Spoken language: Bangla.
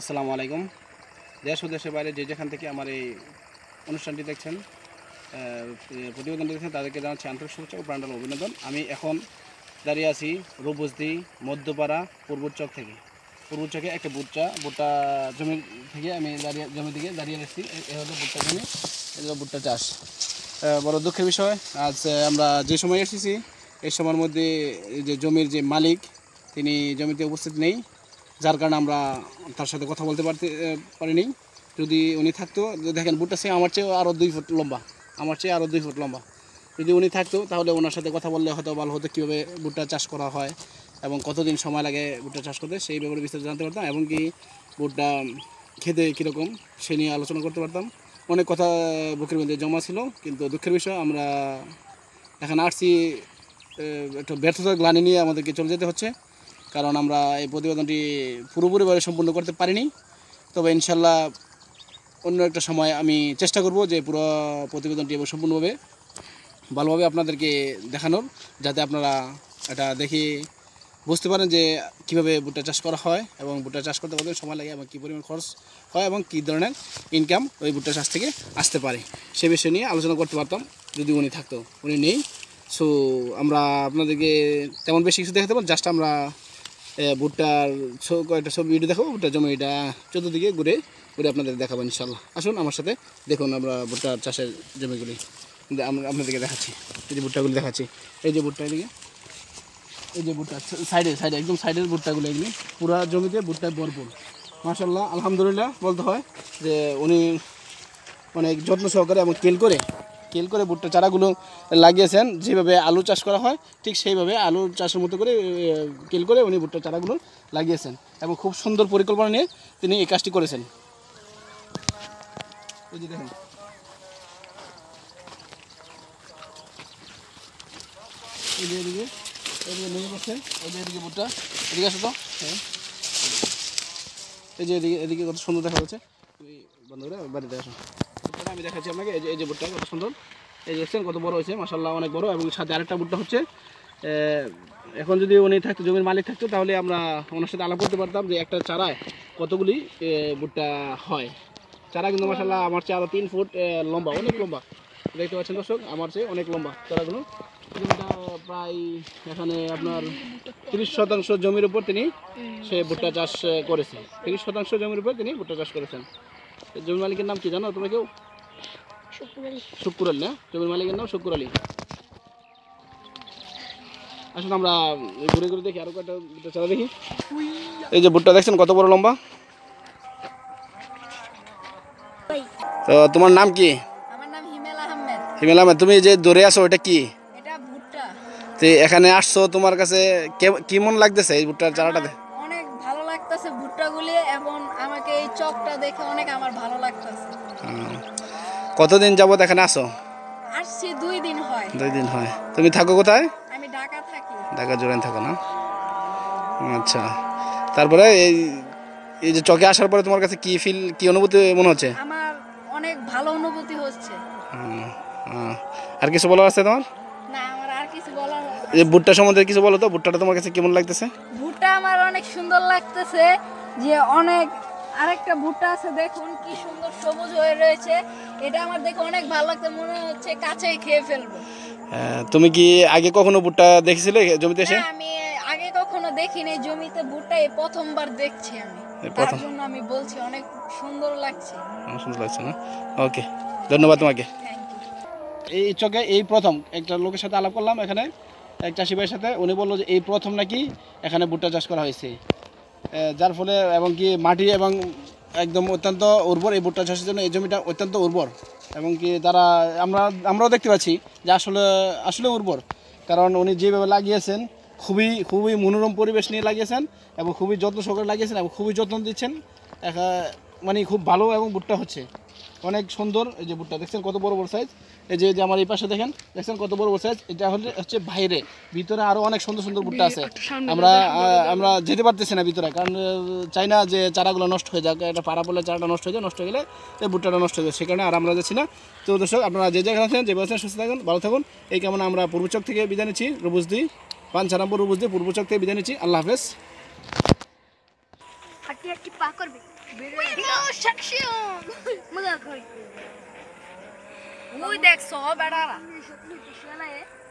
আসসালামু আলাইকুম দেশ ও দেশের বাইরে যে যেখান থেকে আমার এই অনুষ্ঠানটি দেখছেন প্রতিবেদনটি দেখছেন তাদেরকে জানাচ্ছি আন্তরিক শুভেচ্ছা ও প্রাণ্ডাল অভিনন্দন আমি এখন দাঁড়িয়ে আছি রূপবস্তি মধ্যপাড়া পূর্বচক থেকে পূর্বচকে একটা বুটটা বুটটা জমি থেকে আমি দাঁড়িয়ে জমি থেকে দাঁড়িয়ে রাখছি এ হলো বুটটা জমি এগুলো বুটটা চাষ বড় দুঃখের বিষয় আজ আমরা যে সময় এসেছি এই সময়ের মধ্যে যে জমির যে মালিক তিনি জমিতে উপস্থিত নেই যার কারণে আমরা তার সাথে কথা বলতে পারতে পারিনি যদি উনি থাকতো দেখেন বুটটা সে আমার চেয়ে আরও দুই ফুট লম্বা আমার চেয়ে আরও দুই ফুট লম্বা যদি উনি থাকতো তাহলে ওনার সাথে কথা বললে হয়তো ভালো হতো কীভাবে ভুট্টা চাষ করা হয় এবং কতদিন সময় লাগে ভুট্টা চাষ করতে সেই ব্যাপারে বিস্তারিত জানতে পারতাম এবং কি বুটটা খেতে কীরকম সে নিয়ে আলোচনা করতে পারতাম অনেক কথা বুকের মধ্যে জমা ছিল কিন্তু দুঃখের বিষয় আমরা এখন আসছি একটু ব্যর্থতার গ্লানি নিয়ে আমাদেরকে চলে যেতে হচ্ছে কারণ আমরা এই প্রতিবেদনটি পুরোপুরিভাবে সম্পূর্ণ করতে পারিনি তবে ইনশাল্লাহ অন্য একটা সময় আমি চেষ্টা করব যে পুরো প্রতিবেদনটি এবং সম্পূর্ণভাবে ভালোভাবে আপনাদেরকে দেখানোর যাতে আপনারা এটা দেখে বুঝতে পারেন যে কিভাবে ভুট্টা চাষ করা হয় এবং ভুট্টা চাষ করতে কতদিন সময় লাগে এবং কী পরিমাণ খরচ হয় এবং কী ধরনের ইনকাম ওই ভুট্টা চাষ থেকে আসতে পারে সে বিষয় নিয়ে আলোচনা করতে পারতাম যদি উনি থাকতো উনি নেই সো আমরা আপনাদেরকে তেমন বেশি কিছু দেখাতে পারবো জাস্ট আমরা ভুট্টার কয়েকটা সব ভিডিও দেখাবো ভুট্টার জমি এটা চতুর্দিকে ঘুরে ঘুরে আপনাদের দেখাবো ইনশাল্লাহ আসুন আমার সাথে দেখুন আমরা ভুট্টার চাষের জমিগুলি আমরা আপনাদেরকে দেখাচ্ছি এই যে ভুট্টাগুলি দেখাচ্ছি এই যে ভুট্টা এদিকে এই যে ভুট্টা সাইডে সাইডে একদম সাইডের ভুট্টাগুলো এগুলি পুরা জমিতে ভুট্টায় ভরপুর মাসাল্লাহ আলহামদুলিল্লাহ বলতে হয় যে উনি অনেক যত্ন সহকারে এবং তেল করে কেল করে ভুট্টা চারাগুলো লাগিয়েছেন যেভাবে আলু চাষ করা হয় ঠিক সেইভাবে আলু চাষের মতো করে কেল করে উনি ভুট্টা চারাগুলো লাগিয়েছেন এবং খুব সুন্দর পরিকল্পনা নিয়ে তিনি এই কাজটি করেছেন এদিকে এদিকে ভুট্টা হ্যাঁ। এই যে এদিকে এদিকে কত সুন্দর দেখা যাচ্ছে বন্ধুরা বাড়িতে আসো আমি দেখাচ্ছি আপনাকে এই যে এই যে ভুট্টা কত সুন্দর এই যে দেখছেন কত বড় হয়েছে মাসাল্লাহ অনেক বড় এবং সাথে আরেকটা ভুট্টা হচ্ছে এখন যদি উনি থাকতো জমির মালিক থাকতো তাহলে আমরা ওনার সাথে আলাপ করতে পারতাম যে একটা চারায় কতগুলি ভুট্টা হয় চারা কিন্তু মাসাল্লাহ আমার চেয়ে আরও তিন ফুট লম্বা অনেক লম্বা দেখতে পাচ্ছেন দর্শক আমার চেয়ে অনেক লম্বা চারাগুলো প্রায় এখানে আপনার তিরিশ শতাংশ জমির উপর তিনি সে ভুট্টা চাষ করেছে তিরিশ শতাংশ জমির উপর তিনি ভুট্টা চাষ করেছেন জমি মালিকের নাম কি জানো তোমাকেও কেউ মালিকের নাম আমরা ঘুরে ঘুরে ভুট্টা চারা দেখি এই যে ভুট্টা দেখছেন কত বড় লম্বা তো তোমার নাম কি হিমেল আহমেদ তুমি যে দৌড়ে আছো ওইটা কি এখানে আসছো তোমার কাছে কেমন লাগতেছে এই ভুট্টার চারাটাতে ভালো লাগতেছে এবং আমাকে এই চকটা দেখে অনেক আমার ভালো লাগতেছে কতদিন যাবো এখানে আসো আসছি দুই দিন হয় দুই দিন হয় তুমি থাকো কোথায় আমি ঢাকা জোরেন থাকো না আচ্ছা তারপরে এই এই যে চকে আসার পরে তোমার কাছে কি ফিল কি অনুভূতি মনে হচ্ছে আমার অনেক ভালো অনুভূতি হচ্ছে আর কিছু বলার আছে তোমার না আমার আর কিছু বলার এই ভুট্টা সম্বন্ধে কিছু বলো তো ভুট্টাটা তোমার কাছে কেমন লাগতেছে ভুট্টা আমার অনেক সুন্দর লাগতেছে যে অনেক আরেকটা ভুট্টা আছে দেখুন কি সুন্দর সবুজ হয়ে রয়েছে এটা আমার দেখে অনেক ভালো লাগছে মনে হচ্ছে কাছেই খেয়ে ফেলবো হ্যাঁ, তুমি কি আগে কখনো ভুট্টা দেখেছিলে জমিতে এসে হ্যাঁ, আমি আগে কখনো দেখিনি জমিতে ভুট্টা এই প্রথমবার দেখছি আমি তার জন্য আমি বলছি অনেক সুন্দর লাগছে অনেক সুন্দর লাগছে না ওকে ধন্যবাদ তোমাকে এই চোখে এই প্রথম একটা লোকের সাথে আলাপ করলাম এখানে এক চাষি ভাইয়ের সাথে উনি বললো যে এই প্রথম নাকি এখানে ভুট্টা চাষ করা হয়েছে যার ফলে এবং কি মাটি এবং একদম অত্যন্ত উর্বর এই ভুট্টা চাষের জন্য এই জমিটা অত্যন্ত উর্বর এবং কি তারা আমরা আমরাও দেখতে পাচ্ছি যে আসলে আসলে উর্বর কারণ উনি যেভাবে লাগিয়েছেন খুবই খুবই মনোরম পরিবেশ নিয়ে লাগিয়েছেন এবং খুবই যত্ন সহকারে লাগিয়েছেন এবং খুবই যত্ন দিচ্ছেন মানে খুব ভালো এবং ভুট্টা হচ্ছে অনেক সুন্দর এই যে ভুট্টা দেখছেন কত বড় বড় সাইজ এই যে যে আমার এই পাশে দেখেন দেখছেন কত বড় বড় সাইজ এটা হলে হচ্ছে বাইরে ভিতরে আরও অনেক সুন্দর সুন্দর ভুট্টা আছে আমরা আমরা যেতে পারতেছি না ভিতরে কারণ চাই না যে চারাগুলো নষ্ট হয়ে যাক এটা পাড়া পড়লে চারাটা নষ্ট হয়ে যায় নষ্ট হয়ে গেলে এই ভুট্টাটা নষ্ট হয়ে যায় সে কারণে আর আমরা যাচ্ছি না তো দর্শক আপনারা যে জায়গায় আছেন যে ব্যবসায় সুস্থ থাকুন ভালো থাকুন এই কেমন আমরা পূর্বচক থেকে বিদায় নিচ্ছি রবুজদি পাঞ্চারামপুর পূর্ব পূর্বচক থেকে বিদায় নিচ্ছি আল্লাহ হাফেজ atti pakorbi. Video section. Mega khoi. Ui dekh 100 bada ra.